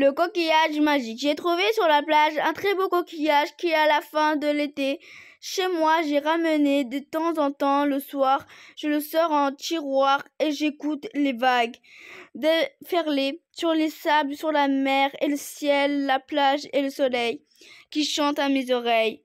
Le coquillage magique. J'ai trouvé sur la plage un très beau coquillage qui, à la fin de l'été, chez moi, j'ai ramené de temps en temps le soir. Je le sors en tiroir et j'écoute les vagues déferler sur les sables, sur la mer et le ciel, la plage et le soleil qui chantent à mes oreilles.